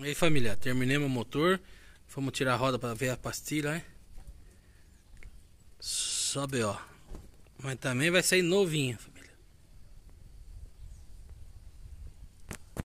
E aí família, terminei meu motor. Vamos tirar a roda para ver a pastilha, hein? Né? Sobe, ó. Mas também vai sair novinho.